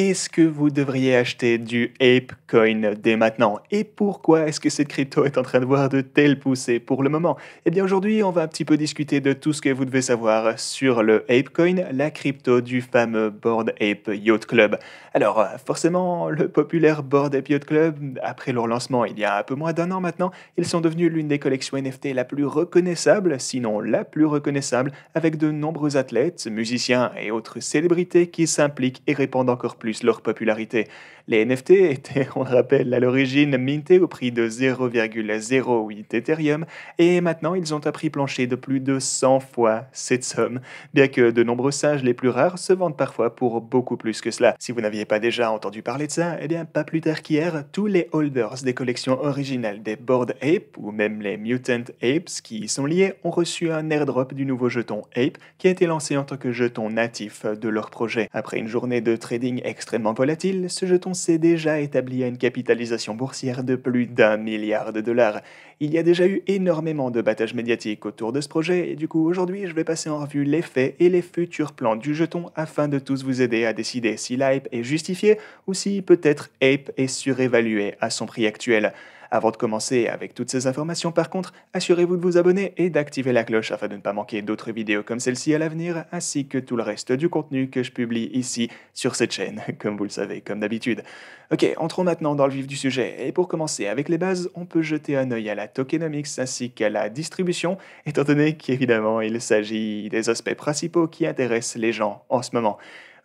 Est-ce que vous devriez acheter du ApeCoin dès maintenant Et pourquoi est-ce que cette crypto est en train de voir de telles poussées pour le moment Eh bien aujourd'hui, on va un petit peu discuter de tout ce que vous devez savoir sur le ApeCoin, la crypto du fameux Board Ape Yacht Club. Alors forcément, le populaire Board Ape Yacht Club, après leur lancement il y a un peu moins d'un an maintenant, ils sont devenus l'une des collections NFT la plus reconnaissable, sinon la plus reconnaissable, avec de nombreux athlètes, musiciens et autres célébrités qui s'impliquent et répandent encore plus leur popularité. Les NFT étaient, on le rappelle, à l'origine mintés au prix de 0,08 Ethereum et maintenant ils ont prix plancher de plus de 100 fois cette somme, bien que de nombreux singes les plus rares se vendent parfois pour beaucoup plus que cela. Si vous n'aviez pas déjà entendu parler de ça, eh bien pas plus tard qu'hier, tous les holders des collections originales des Board Ape ou même les Mutant Apes qui y sont liés ont reçu un airdrop du nouveau jeton Ape qui a été lancé en tant que jeton natif de leur projet. Après une journée de trading extrêmement volatile, ce jeton s'est déjà établi à une capitalisation boursière de plus d'un milliard de dollars. Il y a déjà eu énormément de battages médiatiques autour de ce projet, et du coup aujourd'hui je vais passer en revue les faits et les futurs plans du jeton afin de tous vous aider à décider si l'hype est justifié ou si peut-être Ape est surévalué à son prix actuel. Avant de commencer avec toutes ces informations par contre, assurez-vous de vous abonner et d'activer la cloche afin de ne pas manquer d'autres vidéos comme celle-ci à l'avenir, ainsi que tout le reste du contenu que je publie ici sur cette chaîne, comme vous le savez, comme d'habitude. Ok, entrons maintenant dans le vif du sujet, et pour commencer avec les bases, on peut jeter un œil à la tokenomics ainsi qu'à la distribution, étant donné qu'évidemment il s'agit des aspects principaux qui intéressent les gens en ce moment.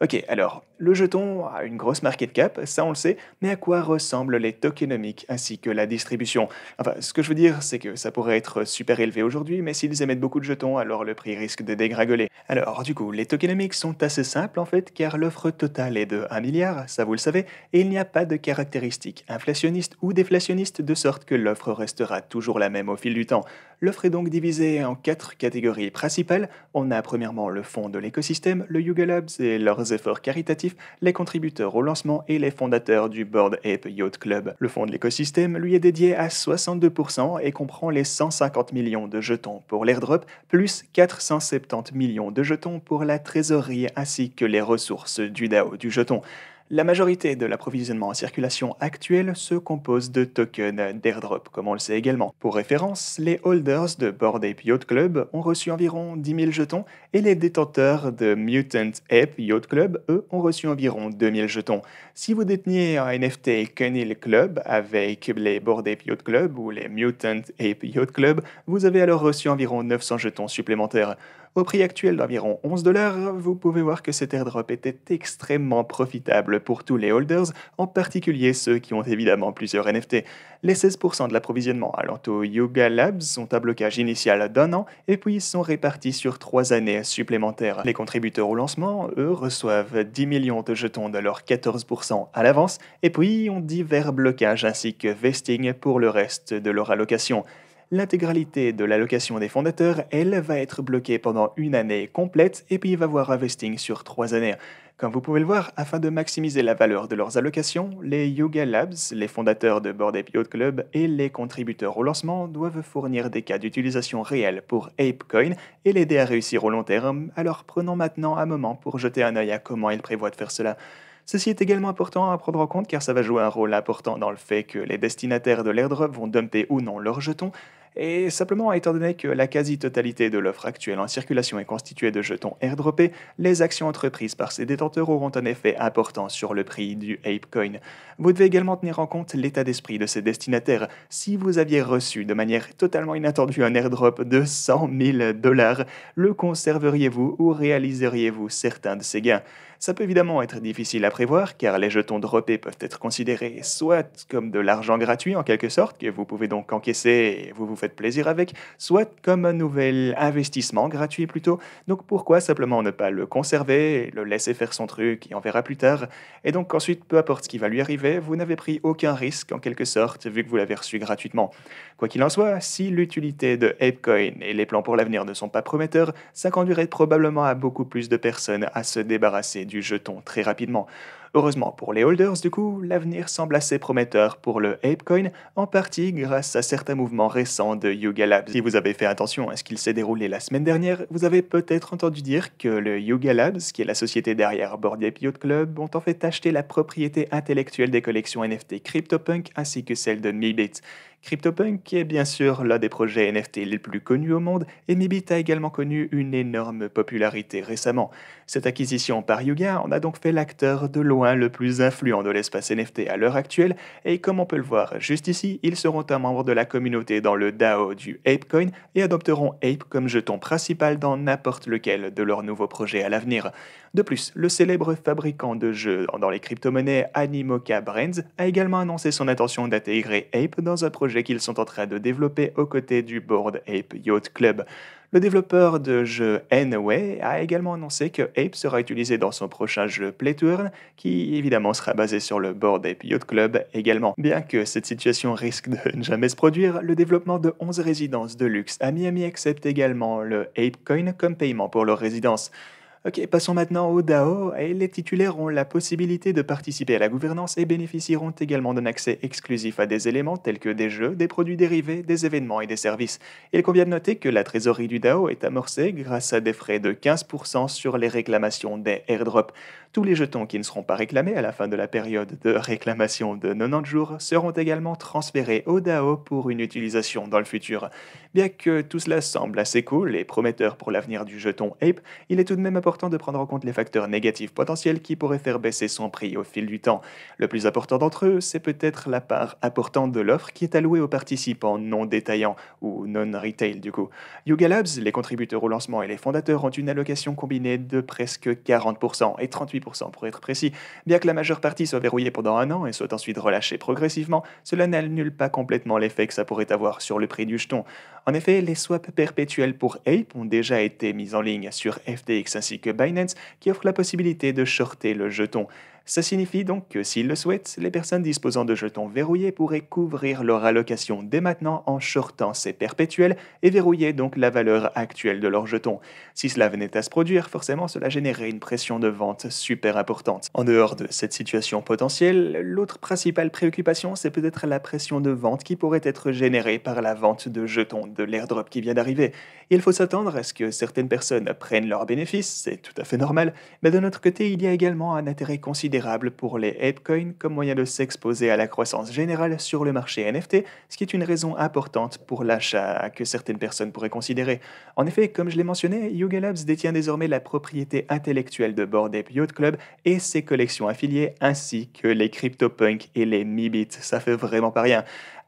Ok, alors, le jeton a une grosse market cap, ça on le sait, mais à quoi ressemblent les tokenomics ainsi que la distribution Enfin, ce que je veux dire, c'est que ça pourrait être super élevé aujourd'hui, mais s'ils émettent beaucoup de jetons, alors le prix risque de dégringoler. Alors, du coup, les tokenomics sont assez simples en fait, car l'offre totale est de 1 milliard, ça vous le savez, et il n'y a pas de caractéristiques inflationnistes ou déflationnistes de sorte que l'offre restera toujours la même au fil du temps. L'offre est donc divisée en quatre catégories principales. On a premièrement le fonds de l'écosystème, le Yuga Labs et leurs efforts caritatifs les contributeurs au lancement et les fondateurs du Board Ape Yacht Club. Le fonds de l'écosystème lui est dédié à 62% et comprend les 150 millions de jetons pour l'airdrop, plus 470 millions de jetons pour la trésorerie ainsi que les ressources du DAO du jeton. La majorité de l'approvisionnement en circulation actuel se compose de tokens d'airdrop, comme on le sait également. Pour référence, les holders de Board Ape Yacht Club ont reçu environ 10 000 jetons et les détenteurs de Mutant Ape Yacht Club, eux, ont reçu environ 2 000 jetons. Si vous déteniez un NFT Cunil Club avec les Board Ape Yacht Club ou les Mutant Ape Yacht Club, vous avez alors reçu environ 900 jetons supplémentaires. Au prix actuel d'environ 11 dollars, vous pouvez voir que cet airdrop était extrêmement profitable pour tous les holders, en particulier ceux qui ont évidemment plusieurs NFT. Les 16% de l'approvisionnement allant au Yoga Labs sont à blocage initial d'un an et puis sont répartis sur trois années supplémentaires. Les contributeurs au lancement, eux, reçoivent 10 millions de jetons de leurs 14% à l'avance et puis ont divers blocages ainsi que vesting pour le reste de leur allocation. L'intégralité de l'allocation des fondateurs, elle, va être bloquée pendant une année complète et puis va voir un vesting sur trois années. Comme vous pouvez le voir, afin de maximiser la valeur de leurs allocations, les Yoga Labs, les fondateurs de Bored Ape Yacht Club et les contributeurs au lancement doivent fournir des cas d'utilisation réels pour ApeCoin et l'aider à réussir au long terme, alors prenons maintenant un moment pour jeter un oeil à comment ils prévoient de faire cela. Ceci est également important à prendre en compte car ça va jouer un rôle important dans le fait que les destinataires de l'airdrop vont dumper ou non leurs jetons, et simplement étant donné que la quasi-totalité de l'offre actuelle en circulation est constituée de jetons airdroppés, les actions entreprises par ces détenteurs auront un effet important sur le prix du ApeCoin. Vous devez également tenir en compte l'état d'esprit de ces destinataires. Si vous aviez reçu de manière totalement inattendue un airdrop de 100 000 dollars, le conserveriez-vous ou réaliseriez-vous certains de ces gains ça peut évidemment être difficile à prévoir car les jetons droppés peuvent être considérés soit comme de l'argent gratuit en quelque sorte que vous pouvez donc encaisser et vous vous plaisir avec, soit comme un nouvel investissement gratuit plutôt. Donc pourquoi simplement ne pas le conserver, le laisser faire son truc et on verra plus tard. Et donc ensuite, peu importe ce qui va lui arriver, vous n'avez pris aucun risque en quelque sorte vu que vous l'avez reçu gratuitement. Quoi qu'il en soit, si l'utilité de ApeCoin et les plans pour l'avenir ne sont pas prometteurs, ça conduirait probablement à beaucoup plus de personnes à se débarrasser du jeton très rapidement. Heureusement pour les holders, du coup, l'avenir semble assez prometteur pour le ApeCoin, en partie grâce à certains mouvements récents de Yuga Labs. Si vous avez fait attention à ce qu'il s'est déroulé la semaine dernière, vous avez peut-être entendu dire que le Yuga Labs, qui est la société derrière Bored Ape Club, ont en fait acheté la propriété intellectuelle des collections NFT CryptoPunk ainsi que celle de Mibit. CryptoPunk, est bien sûr l'un des projets NFT les plus connus au monde, et Mibit a également connu une énorme popularité récemment. Cette acquisition par Yuga en a donc fait l'acteur de loin le plus influent de l'espace NFT à l'heure actuelle, et comme on peut le voir juste ici, ils seront un membre de la communauté dans le DAO du ApeCoin et adopteront Ape comme jeton principal dans n'importe lequel de leurs nouveaux projets à l'avenir. De plus, le célèbre fabricant de jeux dans les crypto-monnaies Animoca Brands a également annoncé son intention d'intégrer Ape dans un projet qu'ils sont en train de développer aux côtés du Board Ape Yacht Club. Le développeur de jeu Anyway a également annoncé que Ape sera utilisé dans son prochain jeu Playturn, qui évidemment sera basé sur le Board Ape Yacht Club également. Bien que cette situation risque de ne jamais se produire, le développement de 11 résidences de luxe à Miami accepte également le Apecoin comme paiement pour leurs résidences. Ok, passons maintenant au DAO. Et les titulaires ont la possibilité de participer à la gouvernance et bénéficieront également d'un accès exclusif à des éléments tels que des jeux, des produits dérivés, des événements et des services. Il convient de noter que la trésorerie du DAO est amorcée grâce à des frais de 15% sur les réclamations des airdrops. Tous les jetons qui ne seront pas réclamés à la fin de la période de réclamation de 90 jours seront également transférés au DAO pour une utilisation dans le futur. Bien que tout cela semble assez cool et prometteur pour l'avenir du jeton Ape, il est tout de même important important de prendre en compte les facteurs négatifs potentiels qui pourraient faire baisser son prix au fil du temps. Le plus important d'entre eux, c'est peut-être la part importante de l'offre qui est allouée aux participants non détaillants, ou non-retail du coup. Yuga Labs, les contributeurs au lancement et les fondateurs ont une allocation combinée de presque 40% et 38% pour être précis. Bien que la majeure partie soit verrouillée pendant un an et soit ensuite relâchée progressivement, cela n'annule pas complètement l'effet que ça pourrait avoir sur le prix du jeton. En effet, les swaps perpétuels pour Ape ont déjà été mis en ligne sur FTX ainsi que Binance, qui offrent la possibilité de shorter le jeton. Ça signifie donc que s'ils le souhaitent, les personnes disposant de jetons verrouillés pourraient couvrir leur allocation dès maintenant en shortant ces perpétuels et verrouiller donc la valeur actuelle de leurs jetons. Si cela venait à se produire, forcément cela générait une pression de vente super importante. En dehors de cette situation potentielle, l'autre principale préoccupation c'est peut-être la pression de vente qui pourrait être générée par la vente de jetons de l'airdrop qui vient d'arriver. Il faut s'attendre à ce que certaines personnes prennent leurs bénéfices, c'est tout à fait normal, mais de notre côté il y a également un intérêt considérable pour les ApeCoin comme moyen de s'exposer à la croissance générale sur le marché NFT, ce qui est une raison importante pour l'achat que certaines personnes pourraient considérer. En effet, comme je l'ai mentionné, Yuga Labs détient désormais la propriété intellectuelle de Bored Ape Yacht Club et ses collections affiliées ainsi que les CryptoPunk et les Mibit, ça fait vraiment pas rien.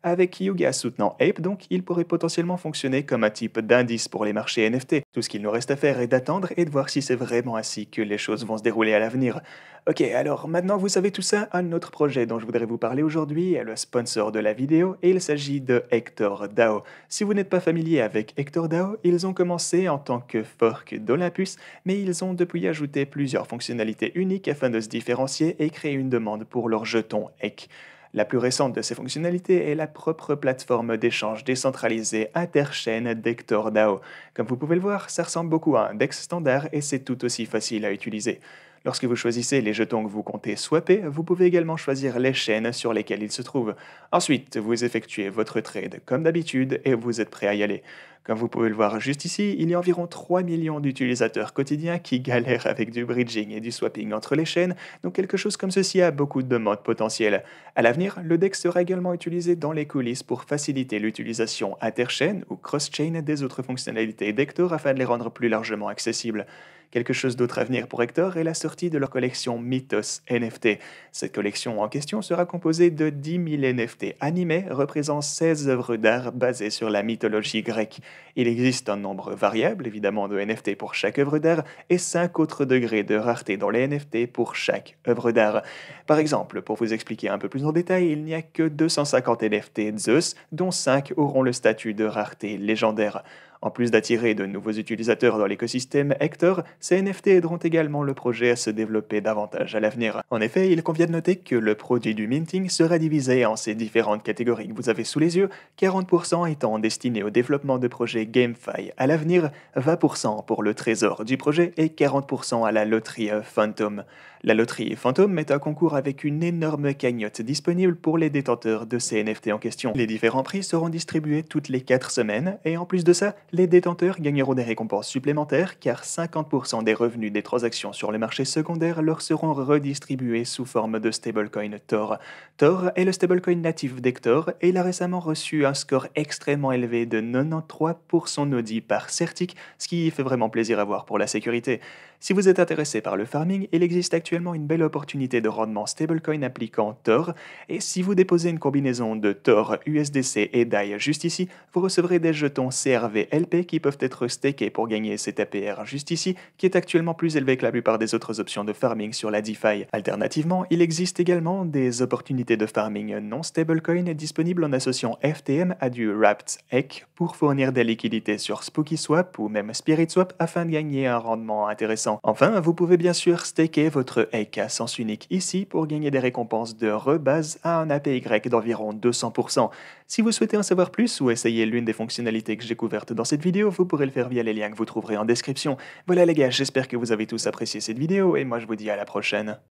Avec Yuga soutenant Ape, donc, il pourrait potentiellement fonctionner comme un type d'indice pour les marchés NFT. Tout ce qu'il nous reste à faire est d'attendre et de voir si c'est vraiment ainsi que les choses vont se dérouler à l'avenir. Ok, alors maintenant vous savez tout ça, un autre projet dont je voudrais vous parler aujourd'hui est le sponsor de la vidéo et il s'agit de Hector DAO. Si vous n'êtes pas familier avec Hector DAO, ils ont commencé en tant que fork d'Olympus, mais ils ont depuis ajouté plusieurs fonctionnalités uniques afin de se différencier et créer une demande pour leur jeton HEC. La plus récente de ces fonctionnalités est la propre plateforme d'échange décentralisée Interchain DectorDAo. DAO. Comme vous pouvez le voir, ça ressemble beaucoup à un DEX standard et c'est tout aussi facile à utiliser. Lorsque vous choisissez les jetons que vous comptez swapper, vous pouvez également choisir les chaînes sur lesquelles ils se trouvent. Ensuite, vous effectuez votre trade comme d'habitude et vous êtes prêt à y aller. Comme vous pouvez le voir juste ici, il y a environ 3 millions d'utilisateurs quotidiens qui galèrent avec du bridging et du swapping entre les chaînes, donc quelque chose comme ceci a beaucoup de demandes potentielles. À l'avenir, le deck sera également utilisé dans les coulisses pour faciliter l'utilisation interchaîne ou cross-chain des autres fonctionnalités dector afin de les rendre plus largement accessibles. Quelque chose d'autre à venir pour Hector est la sortie de leur collection Mythos NFT. Cette collection en question sera composée de 10 000 NFT animés représentant 16 œuvres d'art basées sur la mythologie grecque. Il existe un nombre variable, évidemment, de NFT pour chaque œuvre d'art et 5 autres degrés de rareté dans les NFT pour chaque œuvre d'art. Par exemple, pour vous expliquer un peu plus en détail, il n'y a que 250 NFT Zeus, dont 5 auront le statut de rareté légendaire. En plus d'attirer de nouveaux utilisateurs dans l'écosystème Hector, ces NFT aideront également le projet à se développer davantage à l'avenir. En effet, il convient de noter que le produit du minting sera divisé en ces différentes catégories que vous avez sous les yeux, 40% étant destiné au développement de projets GameFi à l'avenir, 20% pour le trésor du projet et 40% à la loterie euh, Phantom. La loterie Fantôme est un concours avec une énorme cagnotte disponible pour les détenteurs de ces NFT en question. Les différents prix seront distribués toutes les 4 semaines et en plus de ça, les détenteurs gagneront des récompenses supplémentaires car 50% des revenus des transactions sur le marché secondaire leur seront redistribués sous forme de stablecoin Tor. Tor est le stablecoin natif d'Hector et il a récemment reçu un score extrêmement élevé de 93% audit par Certic, ce qui fait vraiment plaisir à voir pour la sécurité. Si vous êtes intéressé par le farming, il existe actuellement une belle opportunité de rendement stablecoin appliquant Tor, et si vous déposez une combinaison de Tor, USDC et DAI juste ici, vous recevrez des jetons CRV LP qui peuvent être stakés pour gagner cet APR juste ici, qui est actuellement plus élevé que la plupart des autres options de farming sur la DeFi. Alternativement, il existe également des opportunités de farming non stablecoin disponibles en associant FTM à du Wrapped ECK pour fournir des liquidités sur SpookySwap ou même SpiritSwap afin de gagner un rendement intéressant Enfin, vous pouvez bien sûr staker votre EK à sens unique ici pour gagner des récompenses de rebase à un APY d'environ 200%. Si vous souhaitez en savoir plus ou essayer l'une des fonctionnalités que j'ai couvertes dans cette vidéo, vous pourrez le faire via les liens que vous trouverez en description. Voilà les gars, j'espère que vous avez tous apprécié cette vidéo et moi je vous dis à la prochaine.